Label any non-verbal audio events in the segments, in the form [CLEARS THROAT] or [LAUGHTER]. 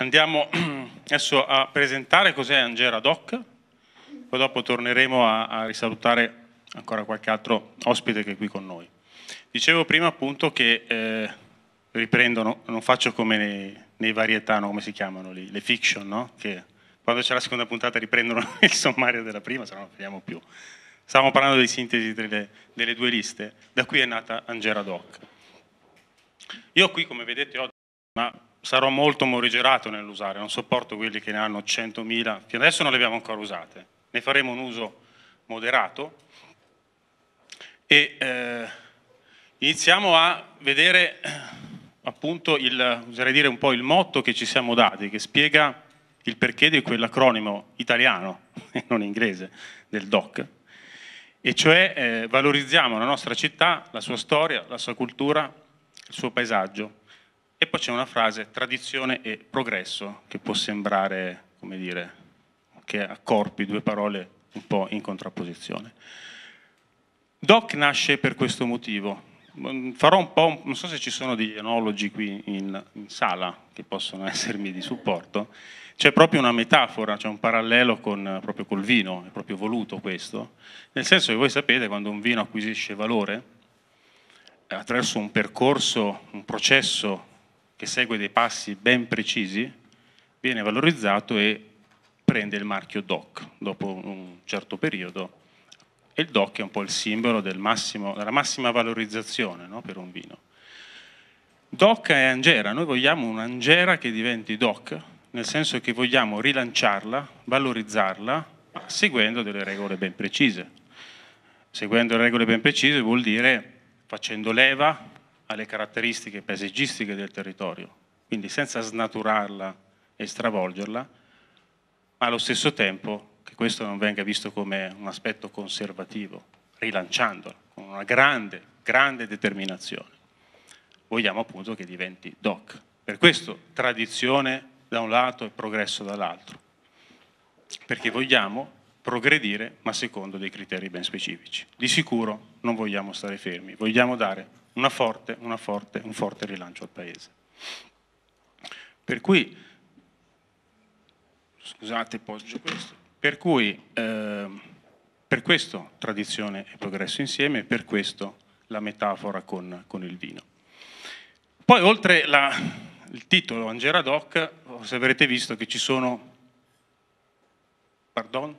Andiamo [CLEARS THROAT] adesso a presentare cos'è Angera Doc, poi dopo torneremo a, a risalutare ancora qualche altro ospite che è qui con noi. Dicevo prima appunto che eh, riprendono, non faccio come nei, nei varietà, no? come si chiamano lì, le fiction, no? che quando c'è la seconda puntata riprendono [LAUGHS] il sommario della prima, se no non finiamo più. Stavamo parlando di sintesi delle, delle due liste, da qui è nata Angera Doc. Io qui, come vedete, ho una sarò molto morigerato nell'usare, non sopporto quelli che ne hanno 100.000, fino adesso non le abbiamo ancora usate, ne faremo un uso moderato e eh, iniziamo a vedere appunto il, oserei dire un po' il motto che ci siamo dati, che spiega il perché di quell'acronimo italiano, [LAUGHS] non inglese, del DOC, e cioè eh, valorizziamo la nostra città, la sua storia, la sua cultura, il suo paesaggio e poi c'è una frase, tradizione e progresso, che può sembrare, come dire, che accorpi due parole un po' in contrapposizione. Doc nasce per questo motivo. Mm, farò un po', non so se ci sono degli enologi qui in, in sala che possono [LAUGHS] essermi di supporto, c'è proprio una metafora, c'è un parallelo con, eh, proprio col vino, è proprio voluto questo, nel senso che voi sapete quando un vino acquisisce valore, attraverso un percorso, un processo che segue dei passi ben precisi, viene valorizzato e prende il marchio DOC dopo un certo periodo. E il DOC è un po' il simbolo del massimo, della massima valorizzazione no, per un vino. DOC è Angera, noi vogliamo un'Angera che diventi DOC, nel senso che vogliamo rilanciarla, valorizzarla, seguendo delle regole ben precise. Seguendo le regole ben precise vuol dire facendo leva alle caratteristiche paesaggistiche del territorio, quindi senza snaturarla e stravolgerla, ma allo stesso tempo che questo non venga visto come un aspetto conservativo, rilanciandola con una grande, grande determinazione. Vogliamo appunto che diventi DOC. Per questo tradizione da un lato e progresso dall'altro, perché vogliamo progredire ma secondo dei criteri ben specifici. Di sicuro non vogliamo stare fermi, vogliamo dare forte, forte, un forte rilancio al Paese. Per cui, scusate, poggio questo, per cui eh, per questo tradizione e progresso insieme, per questo la metafora con, con il vino. Poi oltre la, il titolo Angera Doc, forse avrete visto che ci sono... Pardon?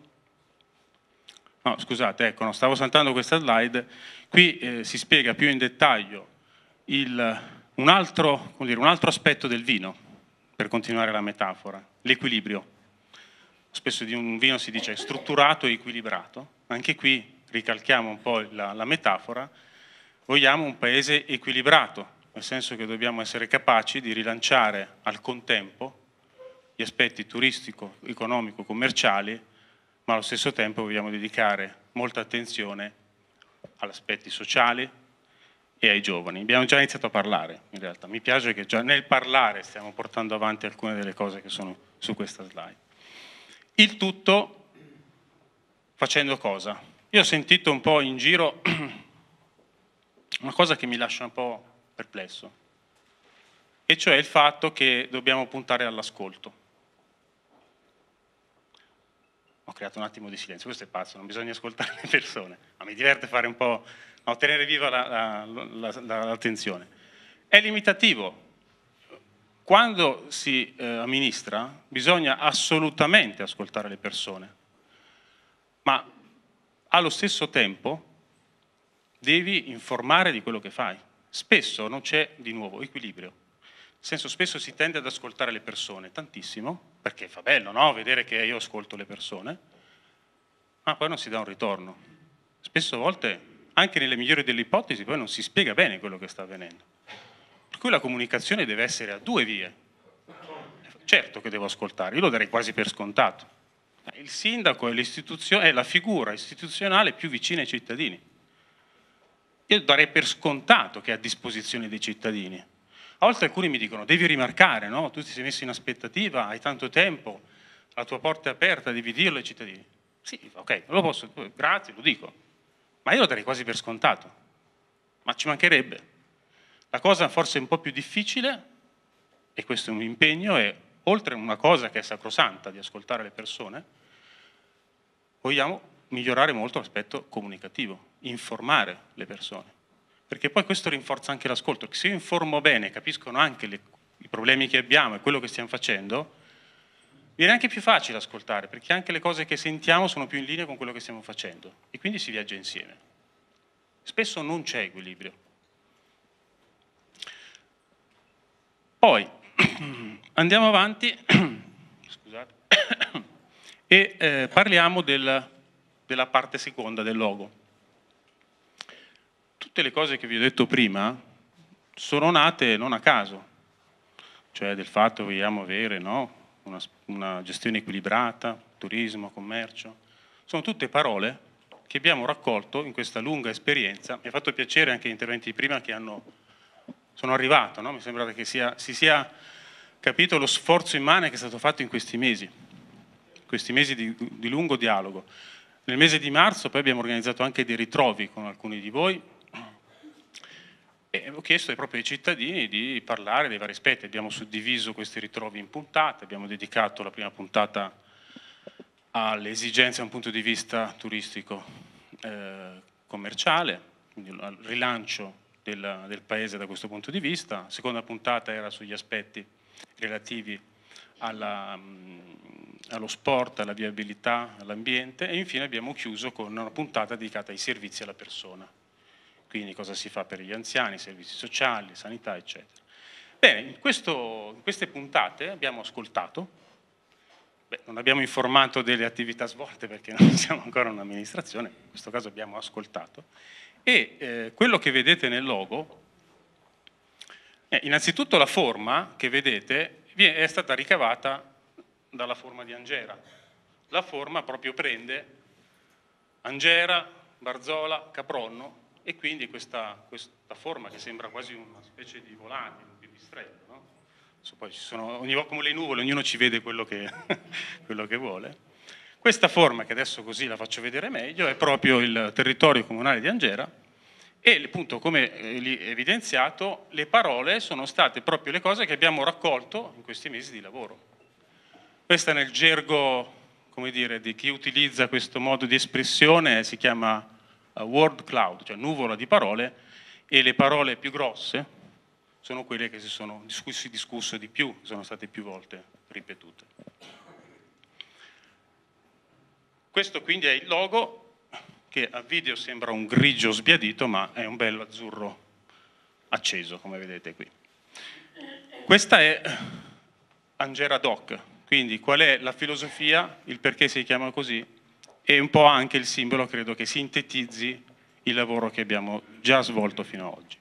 No, scusate, ecco, non stavo saltando questa slide. Qui eh, si spiega più in dettaglio il, un, altro, dire, un altro aspetto del vino, per continuare la metafora, l'equilibrio. Spesso di un vino si dice strutturato e equilibrato. Anche qui ricalchiamo un po' la, la metafora. Vogliamo un paese equilibrato, nel senso che dobbiamo essere capaci di rilanciare al contempo gli aspetti turistico, economico, commerciali ma allo stesso tempo vogliamo dedicare molta attenzione agli aspetti sociali e ai giovani. Abbiamo già iniziato a parlare, in realtà. Mi piace che già nel parlare stiamo portando avanti alcune delle cose che sono su questa slide. Il tutto facendo cosa? Io ho sentito un po' in giro [CLEARS THROAT] una cosa che mi lascia un po' perplesso, e cioè il fatto che dobbiamo puntare all'ascolto. ho creato un attimo di silenzio, questo è pazzo, non bisogna ascoltare [LAUGHS] le persone, ma mi diverte fare un po', no, tenere viva l'attenzione. La, la, la, è limitativo, quando si eh, amministra bisogna assolutamente ascoltare le persone, ma allo stesso tempo devi informare di quello che fai. Spesso non c'è di nuovo equilibrio senso spesso si tende ad ascoltare le persone, tantissimo, perché fa bello no? vedere che io ascolto le persone, ma poi non si dà un ritorno. Spesso a volte, anche nelle migliori delle ipotesi, poi non si spiega bene quello che sta avvenendo. Per cui la comunicazione deve essere a due vie. Certo che devo ascoltare, io lo darei quasi per scontato. Il sindaco è, è la figura istituzionale più vicina ai cittadini. Io darei per scontato che è a disposizione dei cittadini a volte alcuni mi dicono, devi rimarcare, no? tu ti sei messo in aspettativa, hai tanto tempo, la tua porta è aperta, devi dirlo ai cittadini. Sì, ok, lo posso, grazie, lo dico. Ma io lo darei quasi per scontato. Ma ci mancherebbe. La cosa forse un po' più difficile, e questo è un impegno, è oltre a una cosa che è sacrosanta di ascoltare le persone, vogliamo migliorare molto l'aspetto comunicativo, informare le persone perché poi questo rinforza anche l'ascolto. Se io informo bene, capiscono anche le, i problemi che abbiamo e quello che stiamo facendo, viene anche più facile ascoltare, perché anche le cose che sentiamo sono più in linea con quello che stiamo facendo e quindi si viaggia insieme. Spesso non c'è equilibrio. Poi [CLEARS THROAT] andiamo avanti [CLEARS THROAT] [CLEARS THROAT] e eh, parliamo del, della parte seconda del logo tutte le cose che vi ho detto prima sono nate non a caso, cioè del fatto che vogliamo avere no? una, una gestione equilibrata, turismo, commercio, sono tutte parole che abbiamo raccolto in questa lunga esperienza. Mi ha fatto piacere anche gli interventi di prima che hanno, sono arrivato, no? mi sembra che sia, si sia capito lo sforzo immane che è stato fatto in questi mesi, questi mesi di, di lungo dialogo. Nel mese di marzo poi abbiamo organizzato anche dei ritrovi con alcuni di voi, e ho chiesto proprio ai cittadini di parlare dei vari aspetti, abbiamo suddiviso questi ritrovi in puntate, abbiamo dedicato la prima puntata alle esigenze da un punto di vista turistico eh, commerciale, quindi al rilancio del, del, paese da questo punto di vista, la seconda puntata era sugli aspetti relativi alla, mh, mm, allo sport, alla viabilità, all'ambiente e infine abbiamo chiuso con una puntata dedicata ai servizi alla persona quindi cosa si fa per gli anziani, servizi sociali, sanità, eccetera. Bene, in, questo, in queste puntate abbiamo ascoltato, beh, non abbiamo informato delle attività svolte perché [LAUGHS] non siamo ancora un'amministrazione, in questo caso abbiamo ascoltato, e eh, quello che vedete nel logo, eh, innanzitutto la forma che vedete è stata ricavata dalla forma di Angera, la forma proprio prende Angera, Barzola, Capronno e quindi questa, questa forma che sembra quasi una specie di volatile, un pipistrello, no? poi ci sono, ogni, come le nuvole, ognuno ci vede quello che, [LAUGHS] quello che vuole. Questa forma, che adesso così la faccio vedere meglio, è proprio il territorio comunale di Angera e appunto, come eh, evidenziato, le parole sono state proprio le cose che abbiamo raccolto in questi mesi di lavoro. Questa nel gergo, come dire, di chi utilizza questo modo di espressione si chiama eh, word cloud, cioè nuvola di parole, e le parole più grosse sono quelle che si sono discusse, discusso di più, sono state più volte ripetute. Questo quindi è il logo che a video sembra un grigio sbiadito, ma è un bello azzurro acceso, come vedete qui. Questa è Angera Doc, quindi qual è la filosofia, il perché si chiama così è un po' anche il simbolo credo che sintetizzi il lavoro che abbiamo già svolto fino ad oggi.